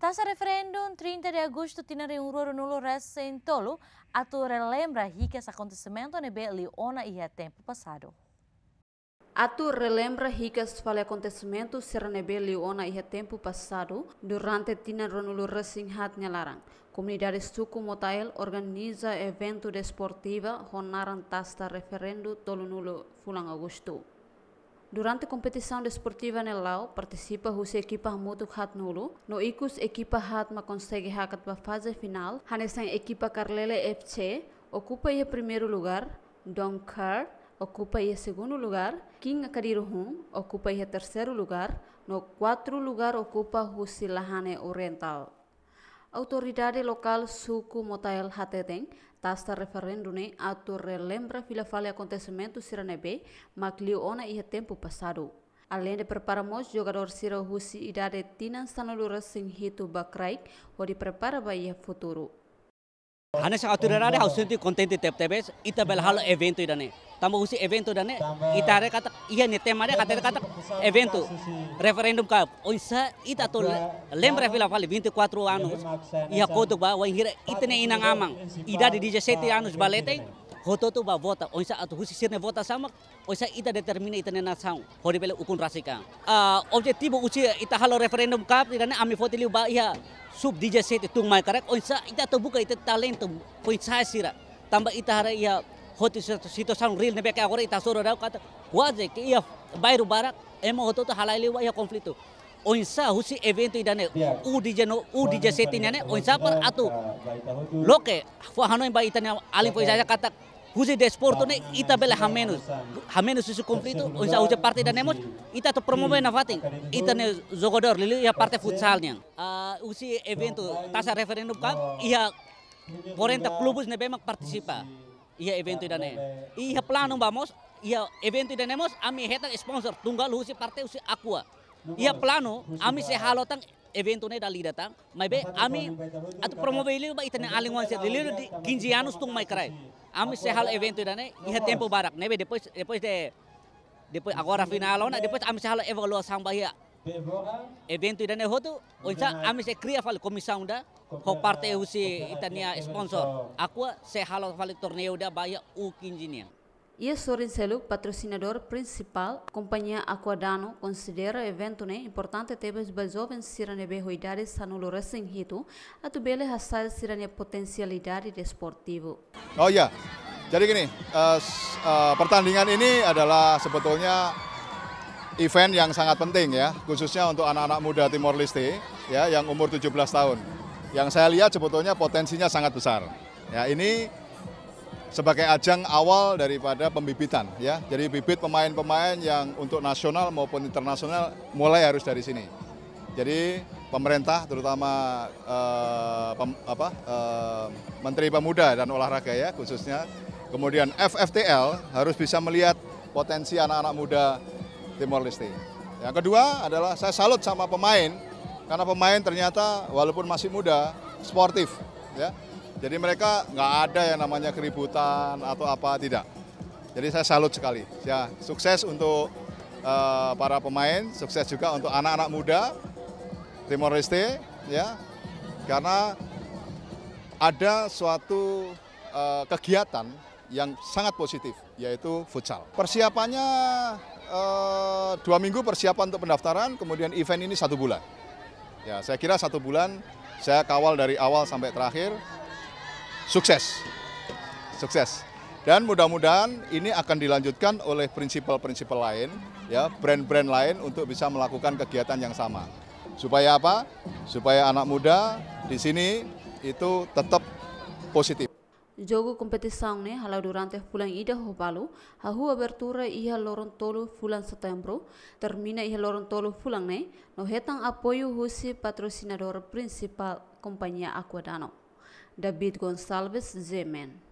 Tasa referendum 30 de agosto tinha um nulo recentolo, ato relembra hikas acontecimento nebe Leona ona a tempo pasado. Atu relembra hikas fale acontecimento será nebe Leona ona a tempo pasado. durante tina ronulo hat nyalarang. Comunidade Suku Motael organiza evento desportiva honaran tasta referendum tolo nulo fulang agosto. Durante a competição desportiva Nelau, participa os equipa Mutuk Hat Nulu. No ikus equipa Hatma consegue hakat para fase final. Hanesan equipa Carlele FC ocupa o primeiro lugar. Donkar ocupa o segundo lugar. King Akadiruhun ocupa o terceiro lugar. No quatro lugar ocupa o Silahane Oriental. Autoridade local suku Motael Hateteng tasta referendune atau ato relembra vila fale acontecimento siranebe, macliu ona e tempo passado. Além de preparamos jogador Ciro Husi idade tinan sanoluras sin hito bakraik, o de prepara futuro. Hanes aturerare hausunti kontenti teptebes ita event itu dana. Tamba usi dana. dane ada kata iya tema mare kata kata itu referendum Oh iya ita atau lem refila fali 24 anos. kau tuh ba wa hira nih inang amang. Ida di DJ seti anos balete tu ba vota oisa atu husi sirne vota samak oisa ita determina ita nena sang hori bele ukun rasika uh, objetivo uci ita halo referendum kap tirane ami liu ba iha sub DJ set tung mai karek oisa ita to buka ita talento oisa sira tamba ita hara iha hoti sito sang real nebe ka agora ita soro dau kata waje ke iha bairu barak emo tu halai ba iha konflik tu ઓંસા હુસી એવેન્ટો ઇદાને ઉડી જેનો ઉડી જે સેતી ને loke પર આતુ લોકે ફહાનો itane yang alim પૈસા kata husi desporto ne ita bela hamenus hamenus susu completo unsa uja parte da mos ita to promove na fating ita ne zogodor lili ya parte futsal nyang ah, husi usi evento tasa referendum kan ia porenta klubus ne bemak partisipa ia eventu itu ne ia planu bamos ia eventu da nemos ami hetak sponsor tunggal husi partai husi aqua ia iya, plano ami se halotang evento ne dali datang mai be ami atu promoveli ba itane alingon se lilo ginjianos tung mai krai ami se hal evento dane ia tempo barak nebe depois depois de depois agora final ona depois ami se hal evaluação ba ia evento dane hotu onsa ami se kriya fal comissão da ho parte usi itania sponsor aku se hal fal torneio da ba ia u ia Sorin Seluk, patrocinador principal, companhia Aquadano, considera evento ne importante teve os jovens sirane behoidades sanulo em Hito, a bele hasal sirane potensialidade desportivo. Oh ya, jadi gini, uh, uh, pertandingan ini adalah sebetulnya event yang sangat penting ya, khususnya untuk anak-anak muda Timor Leste ya yang umur 17 tahun. Yang saya lihat sebetulnya potensinya sangat besar. Ya, ini sebagai ajang awal daripada pembibitan ya. Jadi bibit pemain-pemain yang untuk nasional maupun internasional mulai harus dari sini. Jadi pemerintah terutama eh, pem, apa, eh, Menteri Pemuda dan Olahraga ya khususnya, kemudian FFTL harus bisa melihat potensi anak-anak muda Timor Leste. Yang kedua adalah saya salut sama pemain karena pemain ternyata walaupun masih muda sportif ya jadi mereka nggak ada yang namanya keributan atau apa, tidak. Jadi saya salut sekali. Ya, sukses untuk uh, para pemain, sukses juga untuk anak-anak muda Timor Leste, ya, karena ada suatu uh, kegiatan yang sangat positif, yaitu futsal. Persiapannya uh, dua minggu persiapan untuk pendaftaran, kemudian event ini satu bulan. Ya, saya kira satu bulan saya kawal dari awal sampai terakhir sukses. Sukses. Dan mudah-mudahan ini akan dilanjutkan oleh prinsipal-prinsipal lain, ya brand-brand lain untuk bisa melakukan kegiatan yang sama. Supaya apa? Supaya anak muda di sini itu tetap positif. Jogo kompetisi né, halau durante pulang ida hobalu, hahu abertura iha lorong tolu fulan setembro, termina iha lorong tolu fulan ne, no hetang apoio husi patrocinador prinsipal kompanya Aquadano. David Gonçalves Zeman